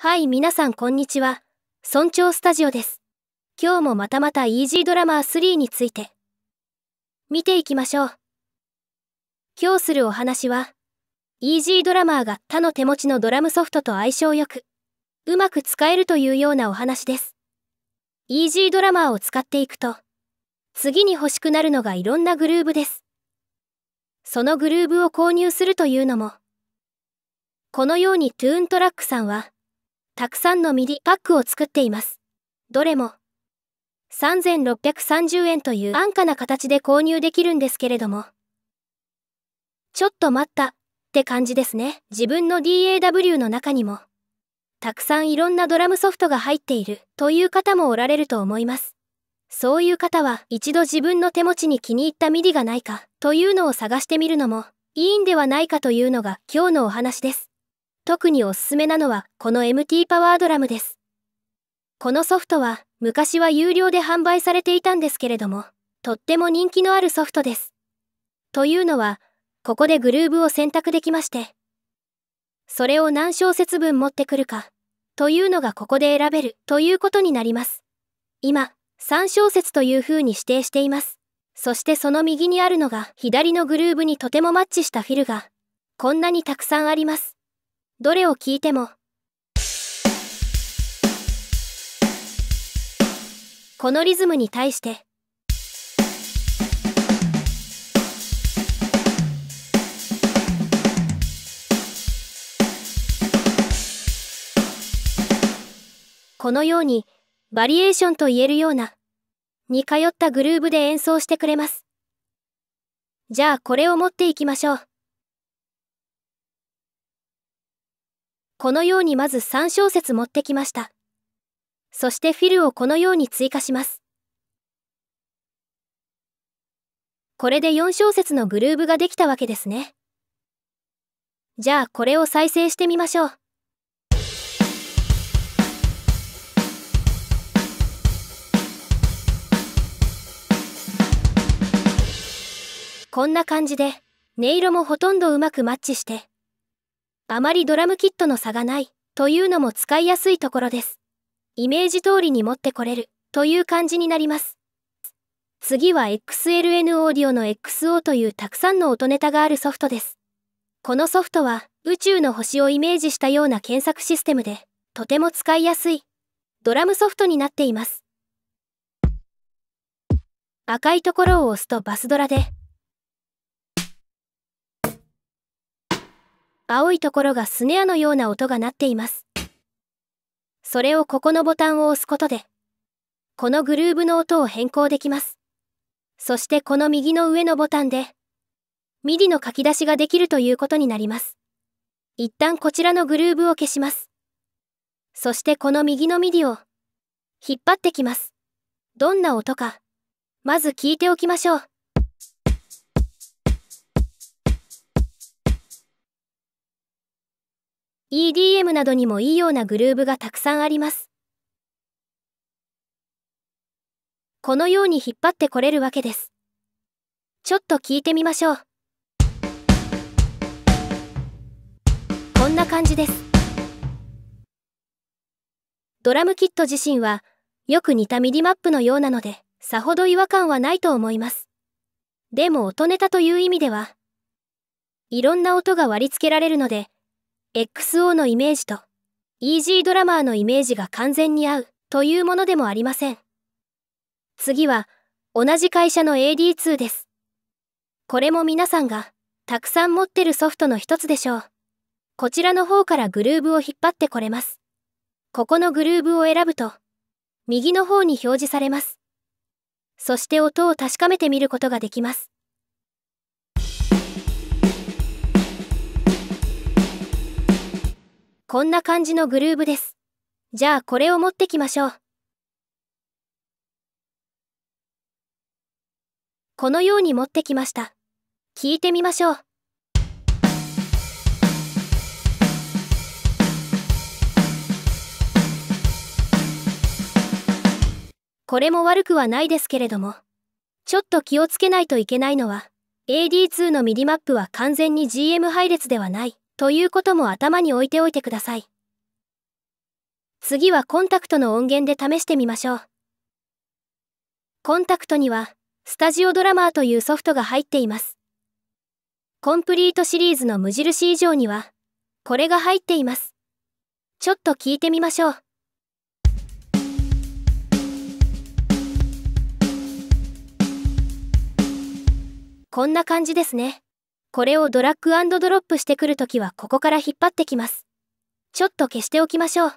はい、皆さんこんにちは。村長スタジオです。今日もまたまたイージードラマー3について、見ていきましょう。今日するお話は、イージードラマーが他の手持ちのドラムソフトと相性よく、うまく使えるというようなお話です。イージードラマーを使っていくと、次に欲しくなるのがいろんなグルーブです。そのグルーブを購入するというのも、このようにトゥーントラックさんは、たくさんのミディパックを作っています。どれも3630円という安価な形で購入できるんですけれども。ちょっと待ったって感じですね。自分の DAW の中にも、たくさんいろんなドラムソフトが入っているという方もおられると思います。そういう方は一度自分の手持ちに気に入ったミディがないかというのを探してみるのもいいんではないかというのが今日のお話です。特におすすめなのはこの MT パワードラムです。このソフトは昔は有料で販売されていたんですけれども、とっても人気のあるソフトです。というのは、ここでグルーブを選択できまして、それを何小節分持ってくるか、というのがここで選べるということになります。今、3小節というふうに指定しています。そしてその右にあるのが左のグルーブにとてもマッチしたフィルが、こんなにたくさんあります。どれを聞いてもこのリズムに対してこのようにバリエーションと言えるような似通ったグルーブで演奏してくれます。じゃあこれを持っていきましょう。このようにまず3小節持ってきました。そしてフィルをこのように追加します。これで4小節のグルーブができたわけですね。じゃあこれを再生してみましょう。こんな感じで音色もほとんどうまくマッチしてあまりドラムキットの差がないというのも使いやすいところです。イメージ通りに持ってこれるという感じになります。次は XLN オーディオの XO というたくさんの音ネタがあるソフトです。このソフトは宇宙の星をイメージしたような検索システムでとても使いやすいドラムソフトになっています。赤いところを押すとバスドラで青いところがスネアのような音が鳴っています。それをここのボタンを押すことで、このグルーブの音を変更できます。そしてこの右の上のボタンで、midi の書き出しができるということになります。一旦こちらのグルーブを消します。そしてこの右の midi を引っ張ってきます。どんな音か、まず聞いておきましょう。EDM などにもいいようなグルーブがたくさんあります。このように引っ張ってこれるわけです。ちょっと聞いてみましょう。こんな感じです。ドラムキット自身はよく似たミディマップのようなのでさほど違和感はないと思います。でも音ネタという意味では、いろんな音が割り付けられるので、XO のイメージと EG ドラマーのイメージが完全に合うというものでもありません。次は同じ会社の AD2 です。これも皆さんがたくさん持ってるソフトの一つでしょう。こちらの方からグルーブを引っ張ってこれます。ここのグルーブを選ぶと右の方に表示されます。そして音を確かめてみることができます。こんな感じのグルーブです。じゃあこれを持ってきましょう。このように持ってきました。聞いてみましょう。これも悪くはないですけれども、ちょっと気をつけないといけないのは、AD2 のミディマップは完全に GM 配列ではない。ということも頭に置いておいてください。次はコンタクトの音源で試してみましょう。コンタクトには、スタジオドラマーというソフトが入っています。コンプリートシリーズの無印以上には、これが入っています。ちょっと聞いてみましょう。こんな感じですね。これをドラッグドロップしてくるときはここから引っ張ってきます。ちょっと消しておきましょう。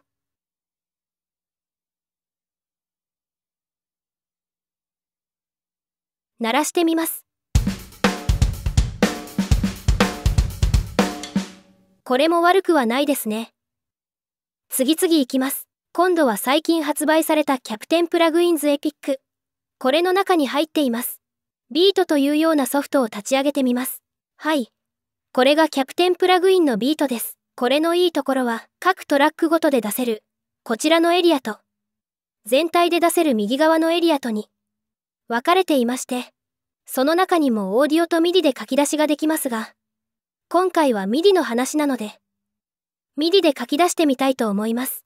鳴らしてみます。これも悪くはないですね。次々いきます。今度は最近発売されたキャプテンプラグインズエピック。これの中に入っています。ビートというようなソフトを立ち上げてみます。はい。これがテンプラグインのビートです。これのいいところは、各トラックごとで出せる、こちらのエリアと、全体で出せる右側のエリアとに、分かれていまして、その中にもオーディオとミディで書き出しができますが、今回はミディの話なので、ミディで書き出してみたいと思います。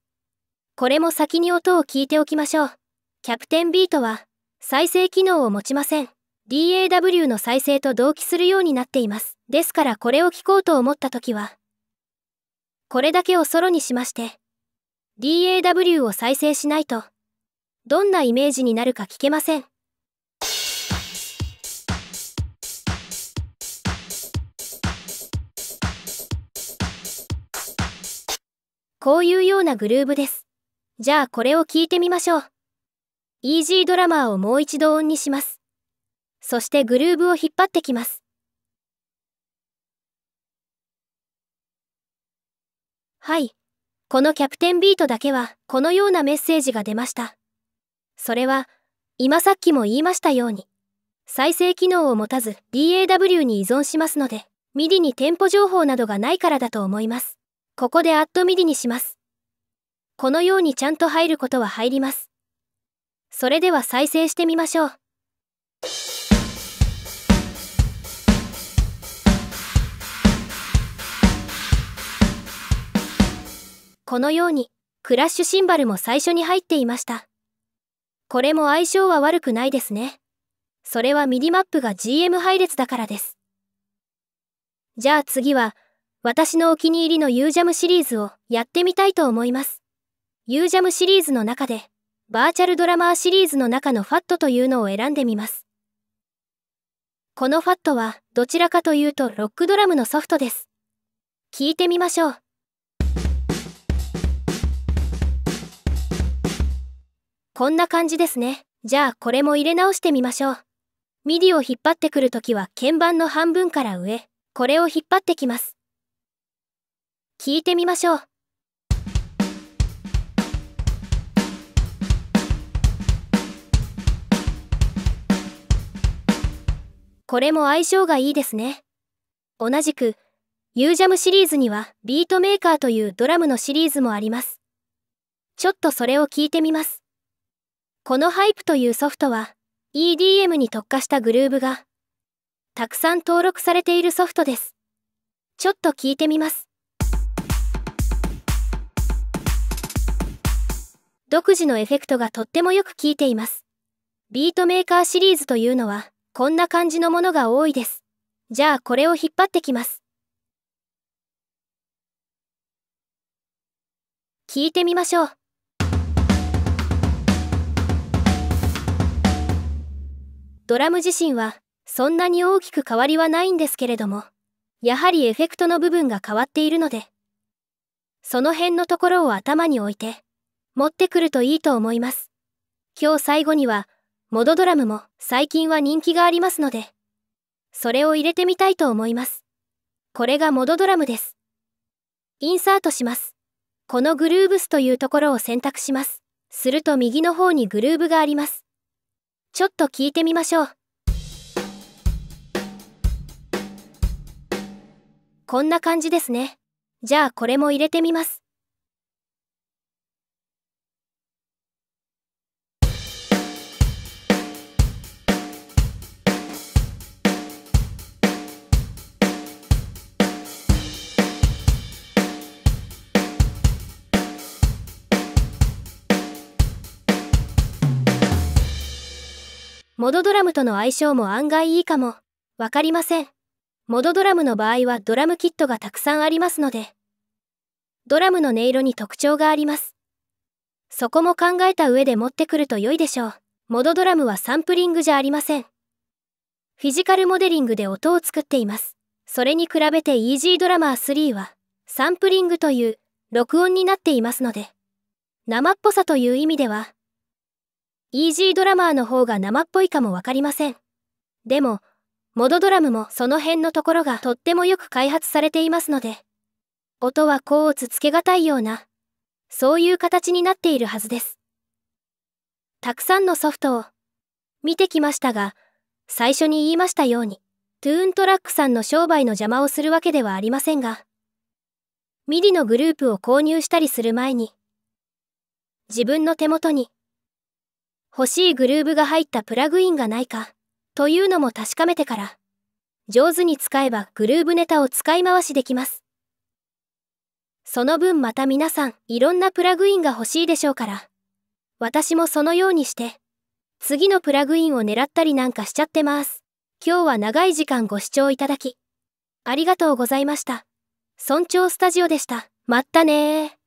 これも先に音を聞いておきましょう。キャプテンビートは、再生機能を持ちません。DAW の再生と同期するようになっています。ですからこれを聞こうと思った時は、これだけをソロにしまして、DAW を再生しないと、どんなイメージになるか聞けません。こういうようなグルーブです。じゃあこれを聞いてみましょう。イージードラマーをもう一度オンにします。そしてグルーブを引っ張ってきますはいこのキャプテンビートだけはこのようなメッセージが出ましたそれは今さっきも言いましたように再生機能を持たず DAW に依存しますので MIDI に店舗情報などがないからだと思いますここで AddMIDI にしますこのようにちゃんと入ることは入りますそれでは再生してみましょう。このようにクラッシュシンバルも最初に入っていました。これも相性は悪くないですね。それはミディマップが GM 配列だからです。じゃあ次は、私のお気に入りの u ジャムシリーズをやってみたいと思います。u ジャムシリーズの中で、バーチャルドラマーシリーズの中のファットというのを選んでみます。このファットはどちらかというとロックドラムのソフトです。聞いてみましょう。こんな感じですね。じゃあこれも入れ直してみましょう。ミディを引っ張ってくるときは鍵盤の半分から上、これを引っ張ってきます。聞いてみましょう。これも相性がいいですね。同じく、ユージャムシリーズにはビートメーカーというドラムのシリーズもあります。ちょっとそれを聞いてみます。このハイプというソフトは EDM に特化したグルーブがたくさん登録されているソフトです。ちょっと聞いてみます。独自のエフェクトがとってもよく効いています。ビートメーカーシリーズというのはこんな感じのものが多いです。じゃあこれを引っ張ってきます。聞いてみましょう。ドラム自身はそんなに大きく変わりはないんですけれども、やはりエフェクトの部分が変わっているので、その辺のところを頭に置いて、持ってくるといいと思います。今日最後には、モドドラムも最近は人気がありますので、それを入れてみたいと思います。これがモドドラムです。インサートします。このグルーブスというところを選択します。すると右の方にグルーブがあります。ちょっと聞いてみましょうこんな感じですねじゃあこれも入れてみますモドドラムとの相性も案外いいかも。わかりません。モドドラムの場合はドラムキットがたくさんありますので、ドラムの音色に特徴があります。そこも考えた上で持ってくると良いでしょう。モドドラムはサンプリングじゃありません。フィジカルモデリングで音を作っています。それに比べて Easy ドラマー3は、サンプリングという録音になっていますので、生っぽさという意味では、イージードラマーの方が生っぽいかもわかりません。でも、モドドラムもその辺のところがとってもよく開発されていますので、音は甲をつつけがたいような、そういう形になっているはずです。たくさんのソフトを見てきましたが、最初に言いましたように、トゥーントラックさんの商売の邪魔をするわけではありませんが、ミディのグループを購入したりする前に、自分の手元に欲しいグルーブが入ったプラグインがないか、というのも確かめてから、上手に使えばグルーブネタを使い回しできます。その分また皆さん、いろんなプラグインが欲しいでしょうから、私もそのようにして、次のプラグインを狙ったりなんかしちゃってます。今日は長い時間ご視聴いただき、ありがとうございました。村長スタジオでした。まったねー。